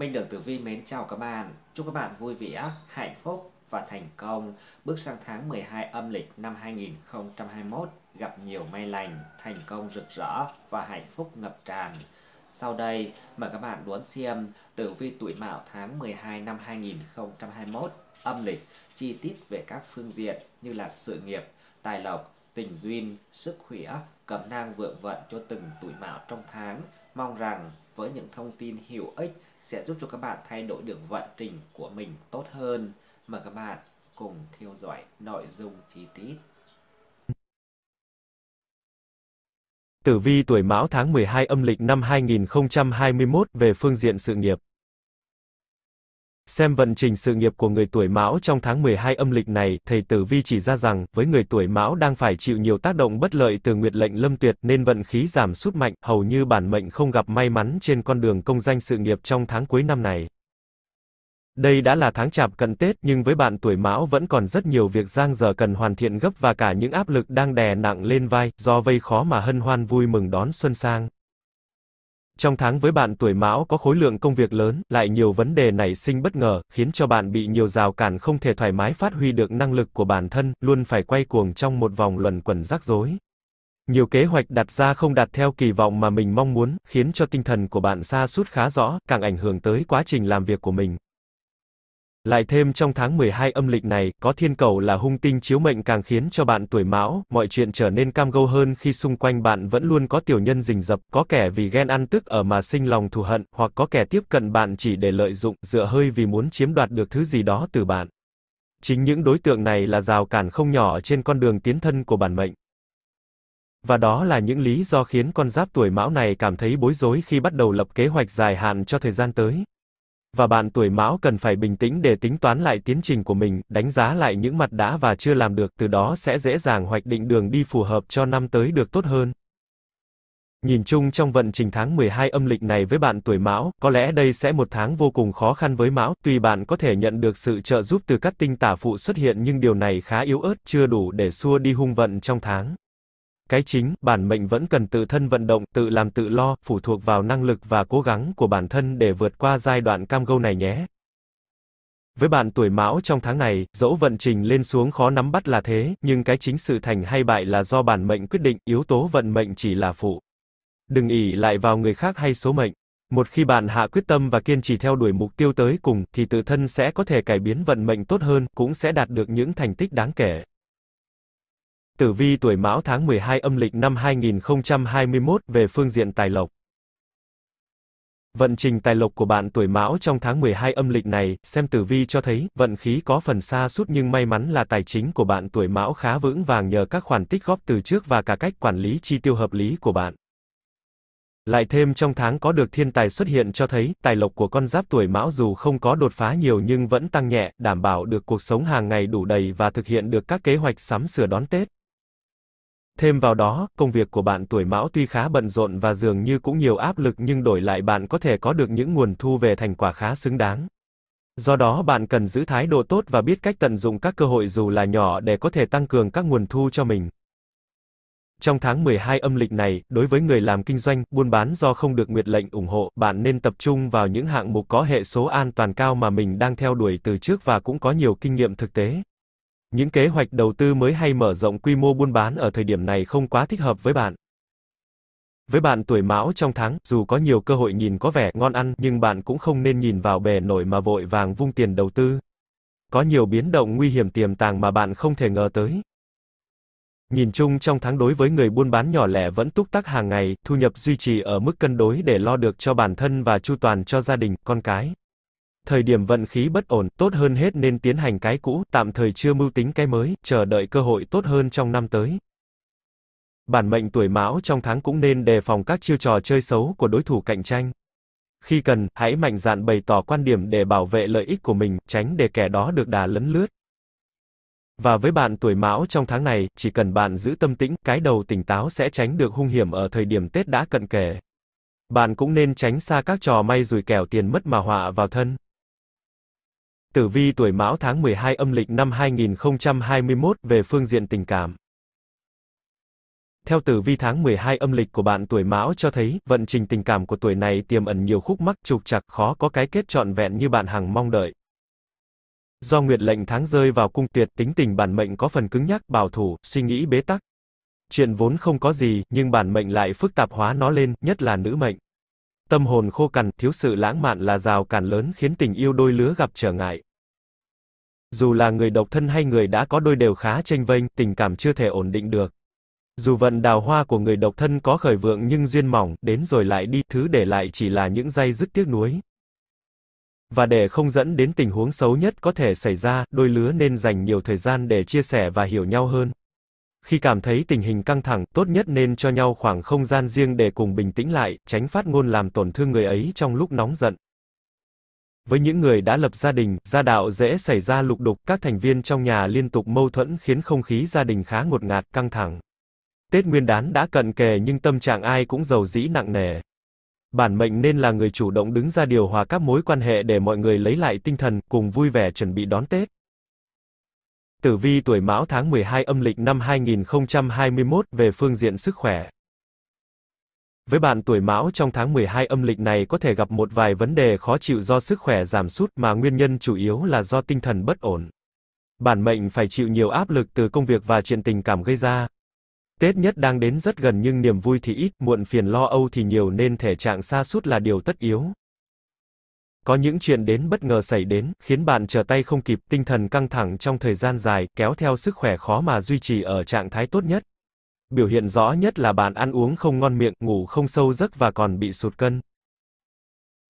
Minh Đường Tử Vi mến chào các bạn. Chúc các bạn vui vẻ, hạnh phúc và thành công bước sang tháng 12 âm lịch năm 2021 gặp nhiều may lành, thành công rực rỡ và hạnh phúc ngập tràn. Sau đây, mời các bạn đón xem tử vi tuổi mão tháng 12 năm 2021 âm lịch chi tiết về các phương diện như là sự nghiệp, tài lộc, tình duyên, sức khỏe, cẩm nang vượng vận cho từng tuổi mão trong tháng – Mong rằng với những thông tin hữu ích sẽ giúp cho các bạn thay đổi được vận trình của mình tốt hơn. Mời các bạn cùng theo dõi nội dung chi tiết. Tử vi tuổi Mão tháng 12 âm lịch năm 2021 về phương diện sự nghiệp. Xem vận trình sự nghiệp của người tuổi Mão trong tháng 12 âm lịch này, thầy Tử Vi chỉ ra rằng, với người tuổi Mão đang phải chịu nhiều tác động bất lợi từ nguyệt lệnh lâm tuyệt nên vận khí giảm sút mạnh, hầu như bản mệnh không gặp may mắn trên con đường công danh sự nghiệp trong tháng cuối năm này. Đây đã là tháng chạp cận Tết, nhưng với bạn tuổi Mão vẫn còn rất nhiều việc giang dở cần hoàn thiện gấp và cả những áp lực đang đè nặng lên vai, do vây khó mà hân hoan vui mừng đón xuân sang. Trong tháng với bạn tuổi Mão có khối lượng công việc lớn, lại nhiều vấn đề nảy sinh bất ngờ, khiến cho bạn bị nhiều rào cản không thể thoải mái phát huy được năng lực của bản thân, luôn phải quay cuồng trong một vòng luẩn quẩn rắc rối. Nhiều kế hoạch đặt ra không đạt theo kỳ vọng mà mình mong muốn, khiến cho tinh thần của bạn sa sút khá rõ, càng ảnh hưởng tới quá trình làm việc của mình. Lại thêm trong tháng 12 âm lịch này, có thiên cầu là hung tinh chiếu mệnh càng khiến cho bạn tuổi mão, mọi chuyện trở nên cam go hơn khi xung quanh bạn vẫn luôn có tiểu nhân rình rập, có kẻ vì ghen ăn tức ở mà sinh lòng thù hận, hoặc có kẻ tiếp cận bạn chỉ để lợi dụng, dựa hơi vì muốn chiếm đoạt được thứ gì đó từ bạn. Chính những đối tượng này là rào cản không nhỏ trên con đường tiến thân của bản mệnh. Và đó là những lý do khiến con giáp tuổi mão này cảm thấy bối rối khi bắt đầu lập kế hoạch dài hạn cho thời gian tới và bạn tuổi Mão cần phải bình tĩnh để tính toán lại tiến trình của mình, đánh giá lại những mặt đã và chưa làm được, từ đó sẽ dễ dàng hoạch định đường đi phù hợp cho năm tới được tốt hơn. Nhìn chung trong vận trình tháng 12 âm lịch này với bạn tuổi Mão, có lẽ đây sẽ một tháng vô cùng khó khăn với Mão, tuy bạn có thể nhận được sự trợ giúp từ các tinh tả phụ xuất hiện nhưng điều này khá yếu ớt, chưa đủ để xua đi hung vận trong tháng. Cái chính, bản mệnh vẫn cần tự thân vận động, tự làm tự lo, phụ thuộc vào năng lực và cố gắng của bản thân để vượt qua giai đoạn cam go này nhé. Với bạn tuổi mão trong tháng này, dẫu vận trình lên xuống khó nắm bắt là thế, nhưng cái chính sự thành hay bại là do bản mệnh quyết định, yếu tố vận mệnh chỉ là phụ. Đừng ỷ lại vào người khác hay số mệnh. Một khi bạn hạ quyết tâm và kiên trì theo đuổi mục tiêu tới cùng, thì tự thân sẽ có thể cải biến vận mệnh tốt hơn, cũng sẽ đạt được những thành tích đáng kể tử vi tuổi Mão tháng 12 âm lịch năm 2021 về phương diện tài lộc. Vận trình tài lộc của bạn tuổi Mão trong tháng 12 âm lịch này, xem tử vi cho thấy, vận khí có phần xa sút nhưng may mắn là tài chính của bạn tuổi Mão khá vững vàng nhờ các khoản tích góp từ trước và cả cách quản lý chi tiêu hợp lý của bạn. Lại thêm trong tháng có được thiên tài xuất hiện cho thấy, tài lộc của con giáp tuổi Mão dù không có đột phá nhiều nhưng vẫn tăng nhẹ, đảm bảo được cuộc sống hàng ngày đủ đầy và thực hiện được các kế hoạch sắm sửa đón Tết. Thêm vào đó, công việc của bạn tuổi Mão tuy khá bận rộn và dường như cũng nhiều áp lực nhưng đổi lại bạn có thể có được những nguồn thu về thành quả khá xứng đáng. Do đó bạn cần giữ thái độ tốt và biết cách tận dụng các cơ hội dù là nhỏ để có thể tăng cường các nguồn thu cho mình. Trong tháng 12 âm lịch này, đối với người làm kinh doanh, buôn bán do không được nguyệt lệnh ủng hộ, bạn nên tập trung vào những hạng mục có hệ số an toàn cao mà mình đang theo đuổi từ trước và cũng có nhiều kinh nghiệm thực tế. Những kế hoạch đầu tư mới hay mở rộng quy mô buôn bán ở thời điểm này không quá thích hợp với bạn. Với bạn tuổi mão trong tháng, dù có nhiều cơ hội nhìn có vẻ ngon ăn, nhưng bạn cũng không nên nhìn vào bề nổi mà vội vàng vung tiền đầu tư. Có nhiều biến động nguy hiểm tiềm tàng mà bạn không thể ngờ tới. Nhìn chung trong tháng đối với người buôn bán nhỏ lẻ vẫn túc tắc hàng ngày, thu nhập duy trì ở mức cân đối để lo được cho bản thân và chu toàn cho gia đình, con cái thời điểm vận khí bất ổn, tốt hơn hết nên tiến hành cái cũ, tạm thời chưa mưu tính cái mới, chờ đợi cơ hội tốt hơn trong năm tới. Bản mệnh tuổi mão trong tháng cũng nên đề phòng các chiêu trò chơi xấu của đối thủ cạnh tranh. Khi cần, hãy mạnh dạn bày tỏ quan điểm để bảo vệ lợi ích của mình, tránh để kẻ đó được đà lấn lướt. Và với bạn tuổi mão trong tháng này, chỉ cần bạn giữ tâm tĩnh, cái đầu tỉnh táo sẽ tránh được hung hiểm ở thời điểm Tết đã cận kề. Bạn cũng nên tránh xa các trò may rủi kẻo tiền mất mà họa vào thân. Tử vi tuổi Mão tháng 12 âm lịch năm 2021 về phương diện tình cảm. Theo tử vi tháng 12 âm lịch của bạn tuổi Mão cho thấy, vận trình tình cảm của tuổi này tiềm ẩn nhiều khúc mắc trục trặc khó có cái kết trọn vẹn như bạn hằng mong đợi. Do nguyệt lệnh tháng rơi vào cung tuyệt tính tình bản mệnh có phần cứng nhắc, bảo thủ, suy nghĩ bế tắc. Chuyện vốn không có gì, nhưng bản mệnh lại phức tạp hóa nó lên, nhất là nữ mệnh. Tâm hồn khô cằn, thiếu sự lãng mạn là rào cản lớn khiến tình yêu đôi lứa gặp trở ngại. Dù là người độc thân hay người đã có đôi đều khá tranh vênh, tình cảm chưa thể ổn định được. Dù vận đào hoa của người độc thân có khởi vượng nhưng duyên mỏng, đến rồi lại đi, thứ để lại chỉ là những dây dứt tiếc nuối. Và để không dẫn đến tình huống xấu nhất có thể xảy ra, đôi lứa nên dành nhiều thời gian để chia sẻ và hiểu nhau hơn khi cảm thấy tình hình căng thẳng, tốt nhất nên cho nhau khoảng không gian riêng để cùng bình tĩnh lại, tránh phát ngôn làm tổn thương người ấy trong lúc nóng giận. Với những người đã lập gia đình, gia đạo dễ xảy ra lục đục, các thành viên trong nhà liên tục mâu thuẫn khiến không khí gia đình khá ngột ngạt, căng thẳng. Tết Nguyên đán đã cận kề nhưng tâm trạng ai cũng giàu dĩ nặng nề. Bản mệnh nên là người chủ động đứng ra điều hòa các mối quan hệ để mọi người lấy lại tinh thần, cùng vui vẻ chuẩn bị đón Tết. Tử vi tuổi Mão tháng 12 âm lịch năm 2021 về phương diện sức khỏe. Với bạn tuổi Mão trong tháng 12 âm lịch này có thể gặp một vài vấn đề khó chịu do sức khỏe giảm sút mà nguyên nhân chủ yếu là do tinh thần bất ổn. Bản mệnh phải chịu nhiều áp lực từ công việc và chuyện tình cảm gây ra. Tết nhất đang đến rất gần nhưng niềm vui thì ít, muộn phiền lo âu thì nhiều nên thể trạng xa sút là điều tất yếu. Có những chuyện đến bất ngờ xảy đến, khiến bạn trở tay không kịp, tinh thần căng thẳng trong thời gian dài, kéo theo sức khỏe khó mà duy trì ở trạng thái tốt nhất. Biểu hiện rõ nhất là bạn ăn uống không ngon miệng, ngủ không sâu giấc và còn bị sụt cân.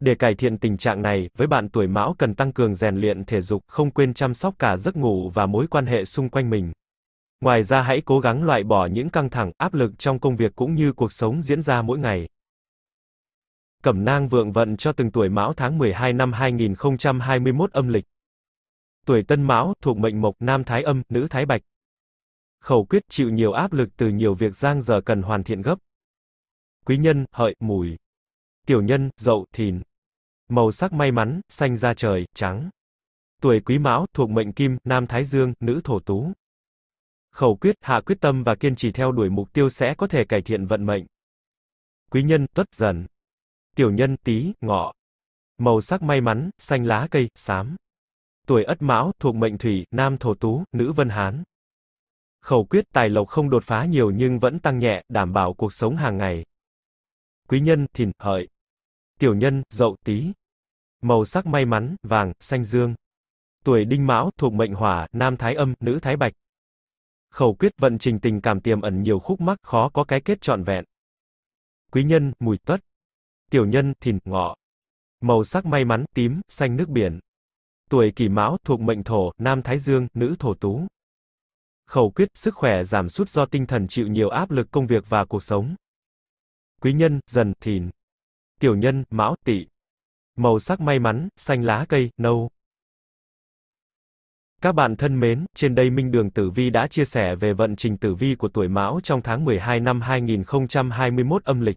Để cải thiện tình trạng này, với bạn tuổi Mão cần tăng cường rèn luyện thể dục, không quên chăm sóc cả giấc ngủ và mối quan hệ xung quanh mình. Ngoài ra hãy cố gắng loại bỏ những căng thẳng, áp lực trong công việc cũng như cuộc sống diễn ra mỗi ngày. Cẩm nang vượng vận cho từng tuổi mão tháng 12 năm 2021 âm lịch. Tuổi tân mão, thuộc mệnh mộc, nam thái âm, nữ thái bạch. Khẩu quyết chịu nhiều áp lực từ nhiều việc giang giờ cần hoàn thiện gấp. Quý nhân, hợi, mùi. Tiểu nhân, dậu, thìn. Màu sắc may mắn, xanh da trời, trắng. Tuổi quý mão, thuộc mệnh kim, nam thái dương, nữ thổ tú. Khẩu quyết, hạ quyết tâm và kiên trì theo đuổi mục tiêu sẽ có thể cải thiện vận mệnh. Quý nhân, tuất dần tiểu nhân tí, ngọ. Màu sắc may mắn, xanh lá cây, xám. Tuổi Ất Mão, thuộc mệnh thủy, nam thổ tú, nữ vân hán. Khẩu quyết tài lộc không đột phá nhiều nhưng vẫn tăng nhẹ, đảm bảo cuộc sống hàng ngày. Quý nhân, thìn, hợi. Tiểu nhân, dậu, tí. Màu sắc may mắn, vàng, xanh dương. Tuổi đinh mão, thuộc mệnh hỏa, nam thái âm, nữ thái bạch. Khẩu quyết vận trình tình cảm tiềm ẩn nhiều khúc mắc khó có cái kết trọn vẹn. Quý nhân, mùi tuất tiểu nhân, thìn, ngọ. Màu sắc may mắn, tím, xanh nước biển. Tuổi kỷ mão, thuộc mệnh thổ, nam thái dương, nữ thổ tú. Khẩu quyết, sức khỏe giảm sút do tinh thần chịu nhiều áp lực công việc và cuộc sống. Quý nhân, dần, thìn. Tiểu nhân, mão, tỵ. Màu sắc may mắn, xanh lá cây, nâu. Các bạn thân mến, trên đây Minh Đường Tử Vi đã chia sẻ về vận trình tử vi của tuổi Mão trong tháng 12 năm 2021 âm lịch.